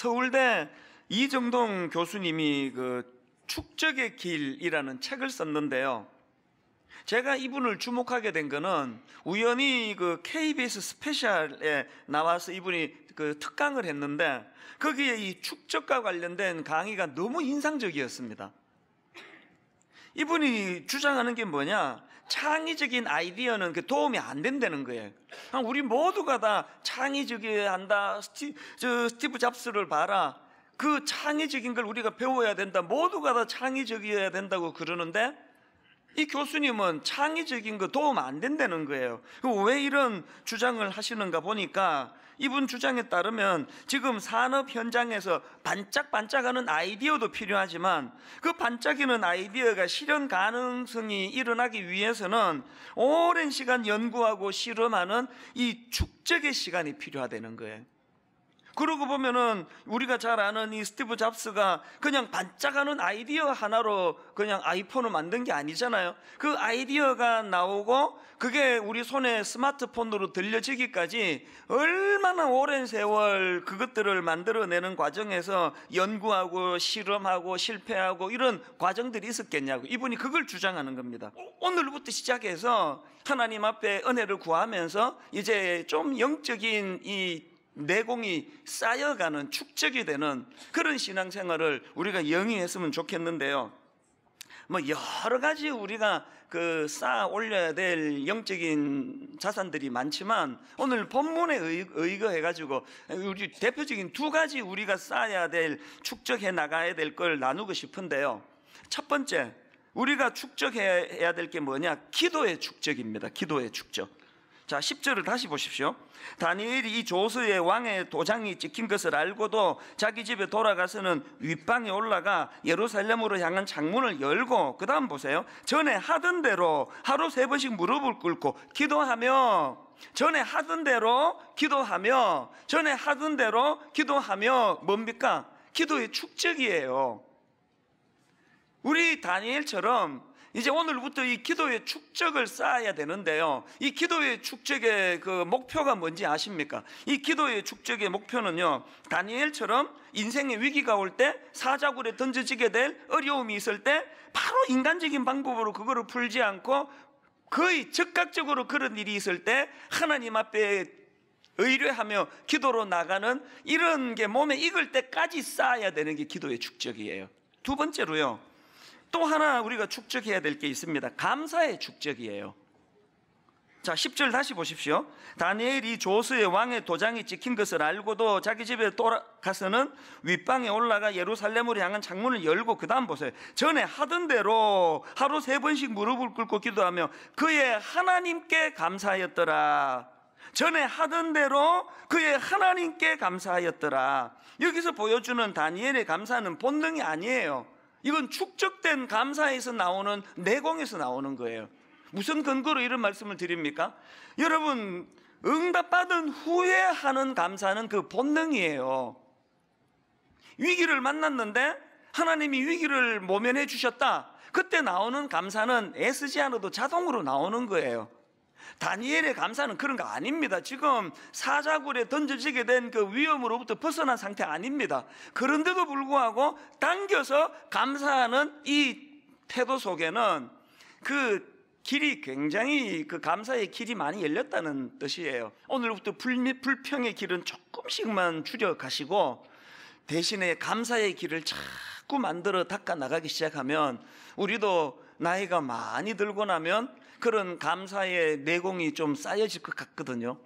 서울대 이정동 교수님이 그 축적의 길이라는 책을 썼는데요. 제가 이분을 주목하게 된 거는 우연히 그 KBS 스페셜에 나와서 이분이 그 특강을 했는데 거기에 이 축적과 관련된 강의가 너무 인상적이었습니다. 이분이 주장하는 게 뭐냐? 창의적인 아이디어는 그 도움이 안 된다는 거예요. 우리 모두가 다 창의적이어야 한다. 스티, 저 스티브 잡스를 봐라. 그 창의적인 걸 우리가 배워야 된다. 모두가 다 창의적이어야 된다고 그러는데 이 교수님은 창의적인 거 도움 안 된다는 거예요. 왜 이런 주장을 하시는가 보니까 이분 주장에 따르면 지금 산업 현장에서 반짝반짝하는 아이디어도 필요하지만 그 반짝이는 아이디어가 실현 가능성이 일어나기 위해서는 오랜 시간 연구하고 실험하는 이 축적의 시간이 필요하다는 거예요. 그러고 보면은 우리가 잘 아는 이 스티브 잡스가 그냥 반짝하는 아이디어 하나로 그냥 아이폰을 만든 게 아니잖아요. 그 아이디어가 나오고 그게 우리 손에 스마트폰으로 들려지기까지 얼마나 오랜 세월 그것들을 만들어내는 과정에서 연구하고 실험하고 실패하고 이런 과정들이 있었겠냐고 이분이 그걸 주장하는 겁니다. 오늘부터 시작해서 하나님 앞에 은혜를 구하면서 이제 좀 영적인 이 내공이 쌓여가는 축적이 되는 그런 신앙생활을 우리가 영위했으면 좋겠는데요. 뭐 여러 가지 우리가 그 쌓아 올려야 될 영적인 자산들이 많지만 오늘 본문에 의거해 가지고 우리 대표적인 두 가지 우리가 쌓아야 될 축적해 나가야 될 걸 나누고 싶은데요. 첫 번째 우리가 축적해야 될 게 뭐냐? 기도의 축적입니다. 기도의 축적. 자, 10절을 다시 보십시오. 다니엘이 이 조서에 왕의 도장이 찍힌 것을 알고도 자기 집에 돌아가서는 윗방에 올라가 예루살렘으로 향한 창문을 열고 그 다음 보세요. 전에 하던 대로 하루 세 번씩 무릎을 꿇고 기도하며 전에 하던 대로 기도하며 전에 하던 대로 기도하며 뭡니까? 기도의 축적이에요. 우리 다니엘처럼 이제 오늘부터 이 기도의 축적을 쌓아야 되는데요. 이 기도의 축적의 그 목표가 뭔지 아십니까? 이 기도의 축적의 목표는요. 다니엘처럼 인생의 위기가 올 때 사자굴에 던져지게 될 어려움이 있을 때 바로 인간적인 방법으로 그거를 풀지 않고 거의 즉각적으로 그런 일이 있을 때 하나님 앞에 의뢰하며 기도로 나가는 이런 게 몸에 익을 때까지 쌓아야 되는 게 기도의 축적이에요. 두 번째로요. 또 하나 우리가 축적해야 될 게 있습니다. 감사의 축적이에요. 자, 10절 다시 보십시오. 다니엘이 조수의 왕의 도장이 찍힌 것을 알고도 자기 집에 돌아가서는 윗방에 올라가 예루살렘으로 향한 창문을 열고 그 다음 보세요. 전에 하던 대로 하루 세 번씩 무릎을 꿇고 기도하며 그의 하나님께 감사하였더라. 전에 하던 대로 그의 하나님께 감사하였더라. 여기서 보여주는 다니엘의 감사는 본능이 아니에요. 이건 축적된 감사에서 나오는 내공에서 나오는 거예요. 무슨 근거로 이런 말씀을 드립니까? 여러분, 응답받은 후에 하는 감사는 그 본능이에요. 위기를 만났는데 하나님이 위기를 모면해 주셨다. 그때 나오는 감사는 애쓰지 않아도 자동으로 나오는 거예요. 다니엘의 감사는 그런 거 아닙니다. 지금 사자굴에 던져지게 된 그 위험으로부터 벗어난 상태 아닙니다. 그런데도 불구하고 당겨서 감사하는 이 태도 속에는 그 길이 굉장히 그 감사의 길이 많이 열렸다는 뜻이에요. 오늘부터 불미, 불평의 길은 조금씩만 줄여가시고 대신에 감사의 길을 참 자꾸 만들어 닦아 나가기 시작하면 우리도 나이가 많이 들고 나면 그런 감사의 내공이 좀 쌓여질 것 같거든요.